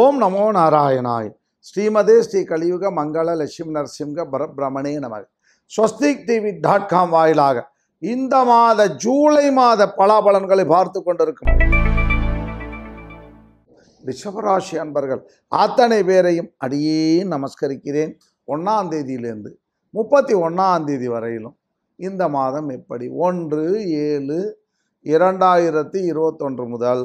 ஓம் நமோ நாராயணாய் ஸ்ரீமதே ஸ்ரீ கலியுக மங்கள லட்சுமி நரசிம்க பரபிரமணே நமக ஸ்வஸ்திக் டிவி டாட் காம் வாயிலாக இந்த மாத ஜூலை மாத பலாபலன்களை பார்த்து கொண்டிருக்கும் ரிஷபராசி அன்பர்கள் அத்தனை பேரையும் அடியே நமஸ்கரிக்கிறேன் ஒன்றாம் தேதியிலேருந்து முப்பத்தி ஒன்றாம் தேதி வரையிலும் இந்த மாதம் எப்படி ஒன்று ஏழு இரண்டாயிரத்தி இருபத்தொன்று முதல்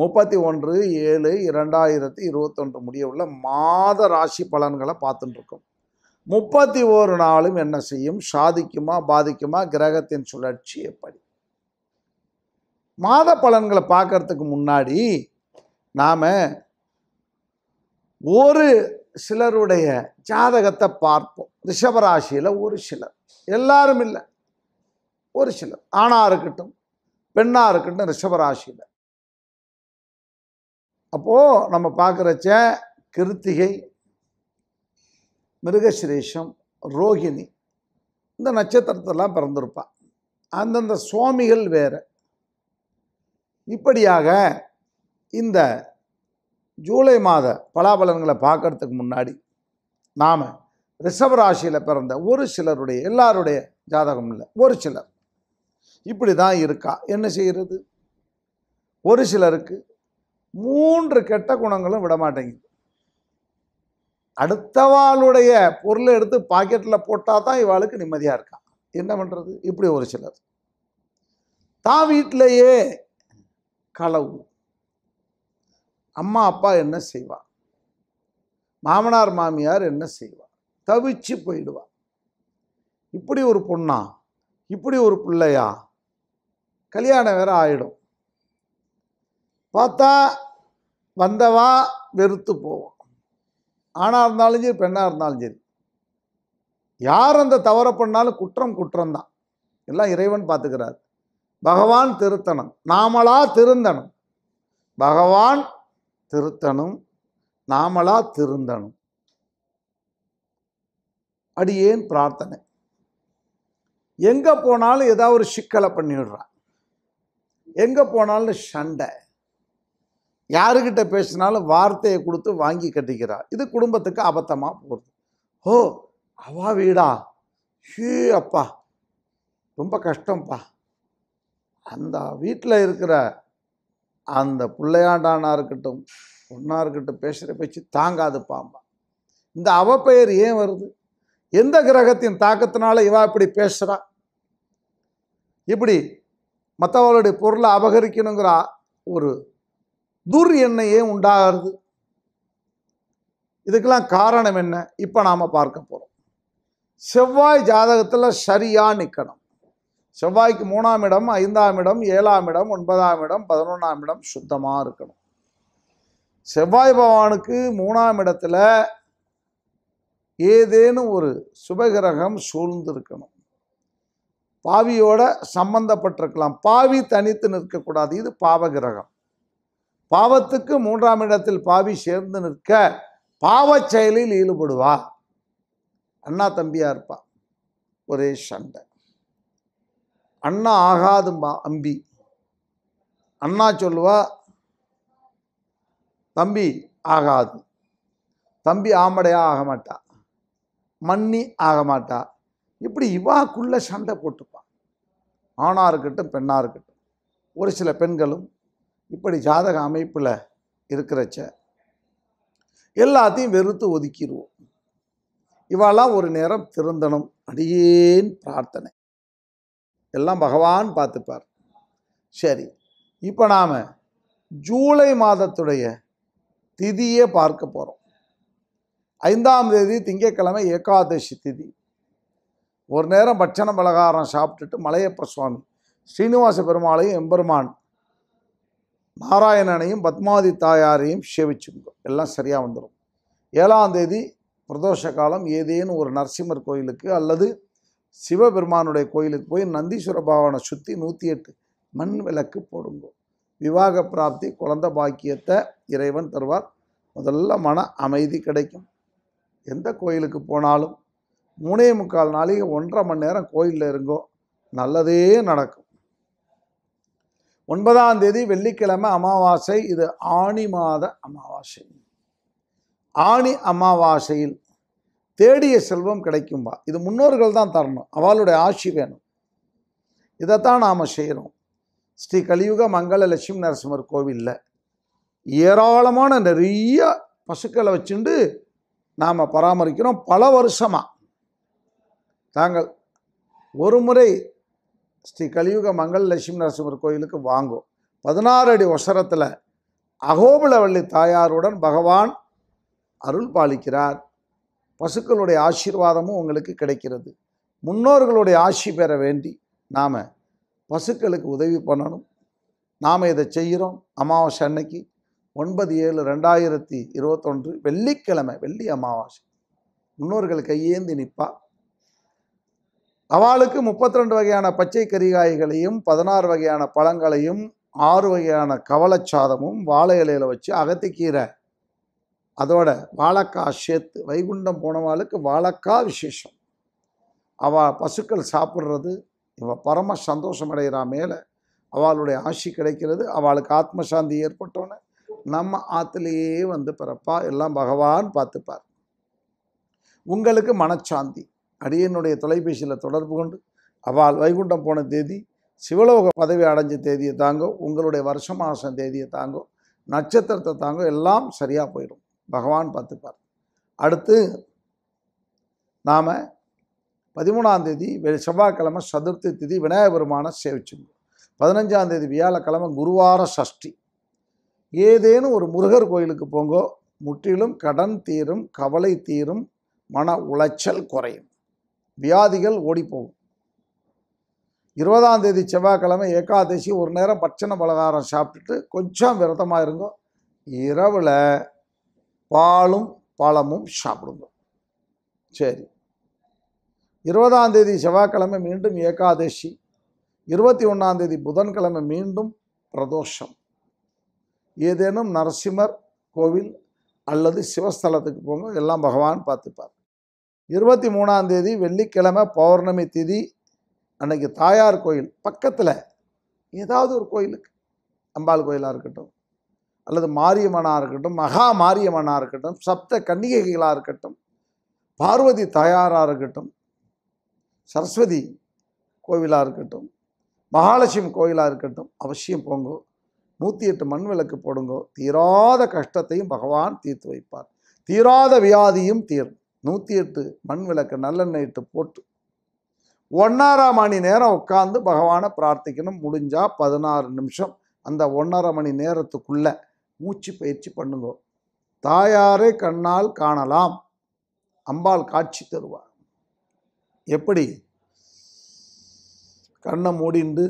முப்பத்தி ஒன்று ஏழு இரண்டாயிரத்தி இருபத்தொன்று முடியவுள்ள மாத ராசி பலன்களை பார்த்துட்டுருக்கோம் முப்பத்தி ஒரு நாளும் என்ன செய்யும் சாதிக்குமா பாதிக்குமா கிரகத்தின் சுழற்சி எப்படி மாத பலன்களை பார்க்கறதுக்கு முன்னாடி நாம் ஒரு சிலருடைய ஜாதகத்தை பார்ப்போம் ரிஷபராசியில் ஒரு சிலர் எல்லாரும் இல்லை ஒரு சிலர் ஆணாக இருக்கட்டும் பெண்ணாக இருக்கட்டும் ரிஷபராசியில் அப்போது நம்ம பார்க்குறச்ச கிருத்திகை மிருகசிரேஷம் ரோகிணி இந்த நட்சத்திரத்தெல்லாம் பிறந்திருப்பான் அந்தந்த சுவாமிகள் வேறு இப்படியாக இந்த ஜூலை மாத பலாபலன்களை பார்க்கறதுக்கு முன்னாடி நாம் ரிஷபராசியில் பிறந்த ஒரு சிலருடைய எல்லாருடைய ஜாதகம் இல்லை ஒரு சிலர் இப்படி தான் இருக்கா என்ன செய்கிறது ஒரு சிலருக்கு மூன்று கெட்ட குணங்களும் விட மாட்டேங்குது அடுத்தவாளுடைய பொருளை எடுத்து பாக்கெட்டில் போட்டால் தான் இவாளுக்கு நிம்மதியாக இருக்கான் என்ன பண்ணுறது இப்படி ஒரு சிலர் தான் வீட்டிலேயே களவு அம்மா அப்பா என்ன செய்வா மாமனார் மாமியார் என்ன செய்வா தவிச்சு போயிடுவா இப்படி ஒரு பொண்ணா இப்படி ஒரு பிள்ளையா கல்யாணம் வேற ஆயிடும் பார்த்தா வந்தவா வெறுத்து போவோம் ஆணாக இருந்தாலும் சரி பெண்ணாக இருந்தாலும் சரி யார் அந்த தவறை பண்ணாலும் குற்றம் குற்றம் தான் எல்லாம் இறைவன் பார்த்துக்கிறார் பகவான் திருத்தணும் நாமளா திருந்தணும் பகவான் திருத்தணும் நாமளா திருந்தணும் அடியேன் பிரார்த்தனை எங்கே போனாலும் ஏதாவது ஒரு சிக்கலை பண்ணிவிடுறான் எங்கே போனாலும் சண்டை யாருக்கிட்ட பேசினாலும் வார்த்தையை கொடுத்து வாங்கி கட்டிக்கிறா இது குடும்பத்துக்கு அபத்தமாக போகுது ஓ அவா வீடா ஷீ அப்பா ரொம்ப கஷ்டம்ப்பா அந்த வீட்டில் இருக்கிற அந்த பிள்ளையாண்டானா இருக்கட்டும் பொண்ணாக இருக்கட்டும் பேசுகிற பேச்சு தாங்காதுப்பாம்பா இந்த அவ பெயர் ஏன் வருது எந்த கிரகத்தின் தாக்கத்தினால இவா இப்படி பேசுகிறா இப்படி மற்றவர்களுடைய பொருளை அபகரிக்கணுங்கிற ஒரு துர் எண்ணெயே உண்டாகிறது இதுக்கெல்லாம் காரணம் என்ன இப்போ நாம் பார்க்க போகிறோம் செவ்வாய் ஜாதகத்தில் சரியாக நிற்கணும் செவ்வாய்க்கு மூணாம் இடம் ஐந்தாம் இடம் ஏழாம் இடம் ஒன்பதாம் இடம் பதினொன்றாம் இடம் சுத்தமாக இருக்கணும் செவ்வாய் பகவானுக்கு மூணாம் இடத்துல ஏதேனும் ஒரு சுபகிரகம் சூழ்ந்திருக்கணும் பாவியோட சம்பந்தப்பட்டிருக்கலாம் பாவி தனித்து நிற்கக்கூடாது இது பாவகிரகம் பாவத்துக்கு மூன்றாம் இடத்தில் பாவி சேர்ந்து நிற்க பாவச் செயலில் ஈடுபடுவா அண்ணா தம்பியாக இருப்பா ஒரே சண்டை அண்ணா ஆகாதும்பா அம்பி அண்ணா சொல்லுவா தம்பி ஆகாது தம்பி ஆமடையா ஆக மாட்டா மன்னி ஆக மாட்டா இப்படி இவாக்குள்ள சண்டை போட்டுப்பான் ஆணாக இருக்கட்டும் பெண்ணாக இருக்கட்டும் ஒரு சில பெண்களும் இப்படி ஜாதக அமைப்பில் இருக்கிறச்ச எல்லாத்தையும் வெறுத்து ஒதுக்கிடுவோம் இவாளாம் ஒரு நேரம் திருந்தணும் அடியேன் பிரார்த்தனை எல்லாம் பகவான் பார்த்துப்பார் சரி இப்போ நாம் ஜூலை மாதத்துடைய திதியே பார்க்க போகிறோம் ஐந்தாம் தேதி திங்கட்கிழமை ஏகாதசி திதி ஒரு நேரம் பட்சண பலகாரம் சாப்பிட்டுட்டு மலையப்ப சுவாமி ஸ்ரீனிவாச பெருமாளையும் எம்பெருமான் நாராயணனையும் பத்மாவதி தாயாரையும் சேவிச்சுங்க எல்லாம் சரியாக வந்துடும் ஏழாம் தேதி பிரதோஷ காலம் ஏதேனும் ஒரு நரசிம்மர் கோயிலுக்கு அல்லது சிவபெருமானுடைய கோயிலுக்கு போய் நந்தீஸ்வர பாவனை சுற்றி நூற்றி எட்டு மண் விளக்கு போடுங்க விவாக பிராப்தி குழந்த பாக்கியத்தை இறைவன் தருவார் முதல்ல மன அமைதி கிடைக்கும் எந்த கோயிலுக்கு போனாலும் மூணே முக்கால் நாளைக்கு ஒன்றரை மணி நேரம் கோயிலில் இருங்கோ நல்லதே நடக்கும் ஒன்பதாம் தேதி வெள்ளிக்கிழமை அமாவாசை இது ஆணி மாத அமாவாசை ஆணி அமாவாசையில் தேடிய செல்வம் கிடைக்கும்பா இது முன்னோர்கள் தான் தரணும் அவளுடைய ஆட்சி வேணும் இதைத்தான் நாம் செய்கிறோம் ஸ்ரீ கலியுக மங்கள லட்சுமி நரசிம்மர் கோவிலில் ஏராளமான நிறைய பசுக்களை வச்சுண்டு நாம் பராமரிக்கிறோம் பல வருஷமாக நாங்கள் ஒரு முறை ஸ்ரீ கலியுக மங்கள் லட்சுமி நரசிம்மர் கோயிலுக்கு வாங்கும் பதினாறு அடி ஒசரத்தில் அகோபிலவள்ளி தாயாருடன் பகவான் அருள் பாலிக்கிறார் பசுக்களுடைய ஆசீர்வாதமும் உங்களுக்கு கிடைக்கிறது முன்னோர்களுடைய ஆட்சி பெற வேண்டி நாம் பசுக்களுக்கு உதவி பண்ணணும் நாம் இதை செய்கிறோம் அமாவாசை அன்னைக்கு ஒன்பது ஏழு ரெண்டாயிரத்தி இருபத்தொன்று வெள்ளிக்கிழமை வெள்ளி அமாவாசை முன்னோர்கள் கையேந்தி நிற்பா அவளுக்கு முப்பத்தி ரெண்டு வகையான பச்சை கரிகாய்களையும் பதினாறு வகையான பழங்களையும் ஆறு வகையான கவலச்சாதமும் வாழை இலையில் வச்சு அகத்திக்கீரை அதோட வாழைக்காய் சேர்த்து வைகுண்டம் போனவாளுக்கு வாழைக்காய் விசேஷம் அவள் பசுக்கள் சாப்பிட்றது இவள் பரம சந்தோஷம் அடைகிறா மேலே அவளுடைய ஆசி கிடைக்கிறது அவளுக்கு ஆத்மசாந்தி ஏற்பட்டோன்னு நம்ம ஆற்றுலேயே வந்து பிறப்பா எல்லாம் பகவான் பார்த்துப்பார் உங்களுக்கு மனச்சாந்தி அடியனுடைய தொலைபேசியில் தொடர்பு கொண்டு அவள் வைகுண்டம் போன தேதி சிவலோக பதவி அடைஞ்ச தேதியை தாங்கோ உங்களுடைய வருஷ மாதம் தேதியை தாங்கோ நட்சத்திரத்தை தாங்கோ எல்லாம் சரியாக போயிடும் பகவான் பார்த்துப்பார் அடுத்து நாம் பதிமூணாம் தேதி செவ்வாய்க்கிழமை சதுர்த்தி திதி விநாயக பெருமானை சேவிச்சுங்க பதினஞ்சாம் தேதி வியாழக்கிழமை குருவார சஷ்டி ஏதேனும் ஒரு முருகர் கோயிலுக்கு போங்கோ முற்றிலும் கடன் தீரும் கவலை தீரும் மன உளைச்சல் குறையும் வியாதிகள் ஓடிப்போகும் இருபதாம் தேதி செவ்வாய்க்கிழமை ஏகாதசி ஒரு நேரம் பட்சண பலகாரம் சாப்பிட்டுட்டு கொஞ்சம் விரதமாக இருங்க இரவில் பாலும் பழமும் சாப்பிடுங்க சரி இருபதாம் தேதி செவ்வாய்க்கிழமை மீண்டும் ஏகாதசி இருபத்தி ஒன்றாம் தேதி புதன்கிழமை மீண்டும் பிரதோஷம் ஏதேனும் நரசிம்மர் கோவில் அல்லது சிவஸ்தலத்துக்கு போங்க எல்லாம் பகவான் பார்த்துப்பார் இருபத்தி மூணாம் தேதி வெள்ளிக்கிழமை பௌர்ணமி திதி அன்னைக்கு தாயார் கோயில் பக்கத்தில் ஏதாவது ஒரு கோயிலுக்கு அம்பாள் கோயிலாக இருக்கட்டும் அல்லது மாரியம்மனாக இருக்கட்டும் மகா மாரியம்மனாக இருக்கட்டும் சப்த கன்னிகைகளாக இருக்கட்டும் பார்வதி தாயாராக இருக்கட்டும் சரஸ்வதி கோவிலாக இருக்கட்டும் மகாலட்சுமி கோயிலாக இருக்கட்டும் அவசியம் போங்கோ நூற்றி எட்டு மண் விளக்கு போடுங்கோ தீராத கஷ்டத்தையும் பகவான் தீர்த்து வைப்பார் தீராத வியாதியும் தீரும் நூற்றி எட்டு மண் விளக்கு நல்லெண்ணெய் இட்டு போட்டு ஒன்றரை மணி நேரம் உட்காந்து பகவானை பிரார்த்திக்கணும் முடிஞ்சால் பதினாறு நிமிஷம் அந்த ஒன்றரை மணி நேரத்துக்குள்ளே மூச்சு பயிற்சி பண்ணுங்க தாயாரே கண்ணால் காணலாம் அம்பாள் காட்சி தருவார் எப்படி கண்ணை மூடிண்டு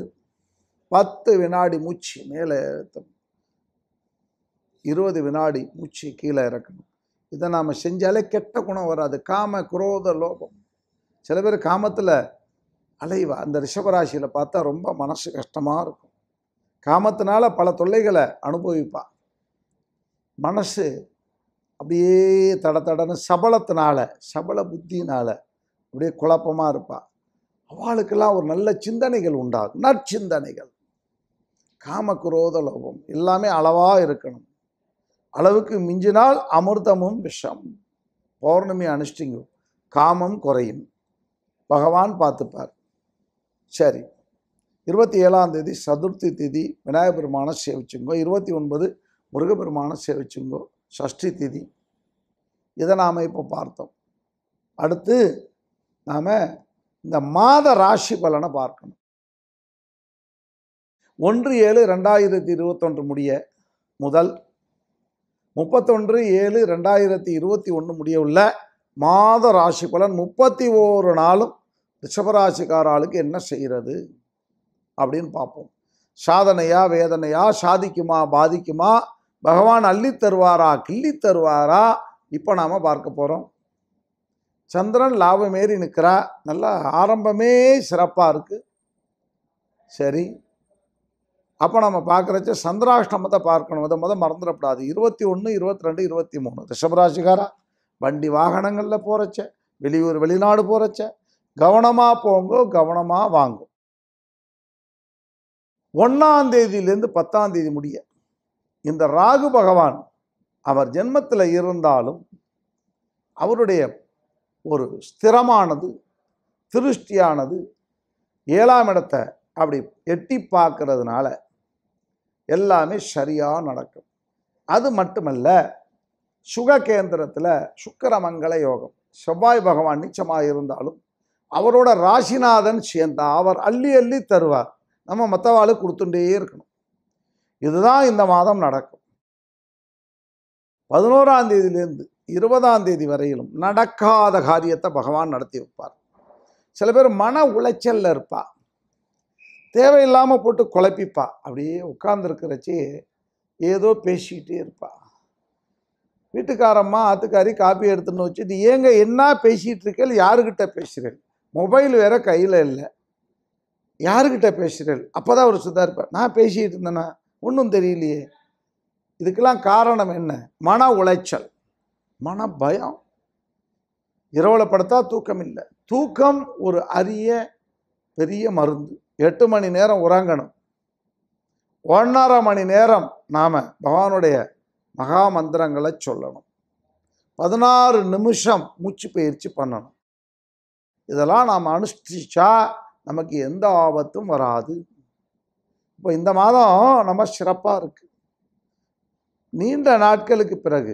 பத்து வினாடி மூச்சு மேலே இருபது வினாடி மூச்சு கீழே இறக்கணும் இதை நாம் செஞ்சாலே கெட்ட குணம் வராது காம குரோத லோபம் சில பேர் காமத்தில் அலைவா அந்த ரிஷபராசியில் பார்த்தா ரொம்ப மனசு கஷ்டமாக இருக்கும் காமத்தினால பல தொல்லைகளை அனுபவிப்பாள் மனசு அப்படியே தட தடன்னு சபலத்தினால சபல புத்தினால் அப்படியே குழப்பமாக இருப்பாள் அவளுக்கெல்லாம் ஒரு நல்ல சிந்தனைகள் உண்டாகும் நற்சிந்தனைகள் காம குரோத லோபம் எல்லாமே அளவாக இருக்கணும் அளவுக்கு மிஞ்சினால் அமிர்தமும் விஷம் பௌர்ணமி அனுஷ்டிங்க காமம் குறையும் பகவான் பார்த்துப்பார் சரி இருபத்தி ஏழாம் தேதி சதுர்த்தி திதி விநாயகர் பெருமானை சேவிச்சுங்கோ இருபத்தி ஒன்பது முருகப்பெருமானை சேவிச்சுங்கோ ஷஷ்டி திதி இதை நாம் இப்போ பார்த்தோம் அடுத்து நாம் இந்த மாத ராசி பலனை பார்க்கணும் ஒன்று ஏழு ரெண்டாயிரத்தி இருபத்தொன்று முடிய முதல் முப்பத்தொன்று ஏழு ரெண்டாயிரத்தி இருபத்தி ஒன்று முடியவுள்ள மாத ராசி பலன் முப்பத்தி ஓரு நாளும் ரிஷபராசிக்காராளுக்கு என்ன செய்கிறது அப்படின்னு பார்ப்போம் சாதனையா வேதனையா சாதிக்குமா பாதிக்குமா பகவான் அள்ளி தருவாரா கிள்ளி தருவாரா இப்போ நாம் பார்க்க போகிறோம் சந்திரன் லாபமேறி நிற்கிறா நல்லா ஆரம்பமே சிறப்பாக இருக்குது சரி அப்போ நம்ம பார்க்குறச்ச சந்திராஷ்டமத்தை பார்க்கணும் அதை மொதல் மறந்துடப்படாது இருபத்தி ஒன்று இருபத்தி ரெண்டு இருபத்தி மூணு ரிஷபராசிக்காரா வண்டி வாகனங்களில் போகிறச்ச வெளியூர் வெளிநாடு போகிறச்ச கவனமாக போங்கோ கவனமாக வாங்கும் ஒன்றாம் தேதியிலேருந்து பத்தாம் தேதி முடிய இந்த ராகு பகவான் அவர் ஜென்மத்தில் இருந்தாலும் அவருடைய ஒரு ஸ்திரமானது திருஷ்டியானது ஏழாம் இடத்தை அப்படி எட்டி பார்க்கறதுனால எல்லாமே சரியாக நடக்கும் அது மட்டுமல்ல சுக கேந்திரத்தில் சுக்கரமங்கல யோகம் செவ்வாய் பகவான் நீச்சமாக இருந்தாலும் அவரோட ராசிநாதன் சேர்ந்தா அவர் அள்ளி அள்ளி தருவார் நம்ம மற்றவாளுக்கு கொடுத்துட்டே இருக்கணும் இதுதான் இந்த மாதம் நடக்கும் பதினோராம் தேதியிலேருந்து இருபதாம் தேதி வரையிலும் நடக்காத காரியத்தை பகவான் நடத்தி வைப்பார் சில பேர் மன உளைச்சலில் இருப்பார் தேவையில்லாமல் போட்டு குழப்பிப்பா அப்படியே உட்காந்துருக்கிறச்சி ஏதோ பேசிக்கிட்டே இருப்பா வீட்டுக்காரம்மா ஆத்துக்காரி காப்பி எடுத்துன்னு வச்சு இது ஏங்க என்ன பேசிகிட்டு இருக்கேள் யாருக்கிட்ட பேசுகிறேன் மொபைல் வேற கையில் இல்லை யாருக்கிட்ட பேசுகிறேள் அப்போ தான் ஒரு இருப்பார் நான் பேசிகிட்டு இருந்தேன்னா ஒன்றும் தெரியலையே இதுக்கெல்லாம் காரணம் என்ன மன உளைச்சல் மன பயம் இரவுல படுத்தா தூக்கம் இல்லை தூக்கம் ஒரு அரிய பெரிய மருந்து எட்டு மணி நேரம் உறங்கணும் ஒன்றரை மணி நேரம் நாம் பகவானுடைய மகா மந்திரங்களை சொல்லணும் பதினாறு நிமிஷம் மூச்சு பயிற்சி பண்ணணும் இதெல்லாம் நாம் அனுஷ்டிச்சா நமக்கு எந்த ஆபத்தும் வராது இப்போ இந்த மாதம் நம்ம சிறப்பாக இருக்குது நீண்ட நாட்களுக்கு பிறகு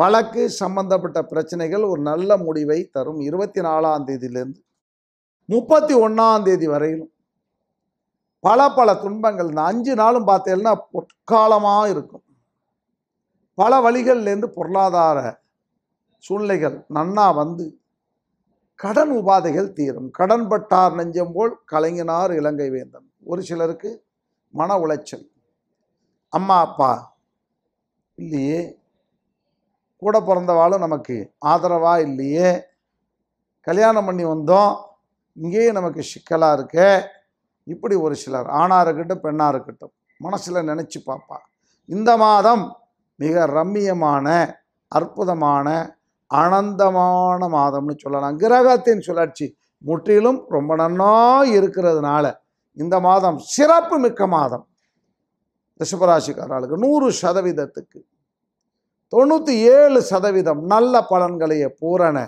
வழக்கு சம்பந்தப்பட்ட பிரச்சனைகள் ஒரு நல்ல முடிவை தரும் இருபத்தி நாலாம் தேதியிலேருந்து முப்பத்தி ஒன்றாம் தேதி வரையிலும் பல பல துன்பங்கள் இந்த அஞ்சு நாளும் பார்த்தேன்னா பொற்காலமாக இருக்கும் பல வழிகள்லேருந்து பொருளாதார சூழ்நிலைகள் நன்னா வந்து கடன் உபாதைகள் தீரும் கடன் பட்டார் நெஞ்சம் போல் கலைஞனார் இலங்கை வேந்தன் ஒரு சிலருக்கு மன உளைச்சல் அம்மா அப்பா இல்லையே கூட பிறந்தவாளும் நமக்கு ஆதரவாக இல்லையே கல்யாணம் பண்ணி வந்தோம் இங்கேயே நமக்கு சிக்கலாக இருக்கே இப்படி ஒரு சிலர் ஆணாக இருக்கட்டும் பெண்ணாக இருக்கட்டும் மனசில் நினச்சி பார்ப்பா இந்த மாதம் மிக ரம்மியமான அற்புதமான ஆனந்தமான மாதம்னு சொல்லலாம் கிரகத்தின் சுழற்சி முற்றிலும் ரொம்ப நன்னா இருக்கிறதுனால இந்த மாதம் சிறப்பு மிக்க மாதம் ரிஷபராசிக்காரர்களுக்கு நூறு சதவீதத்துக்கு தொண்ணூற்றி ஏழு சதவீதம் நல்ல பலன்களைய பூரண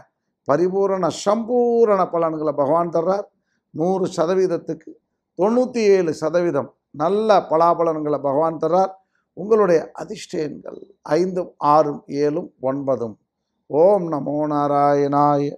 பரிபூரண சம்பூரண பலன்களை பகவான் தர்றார் நூறு சதவீதத்துக்கு தொண்ணூற்றி ஏழு சதவீதம் நல்ல பலாபலன்களை பகவான் தர்றார் உங்களுடைய அதிர்ஷ்டங்கள் ஐந்தும் ஆறும் ஏழும் ஒன்பதும் ஓம் நமோ நாராயணாய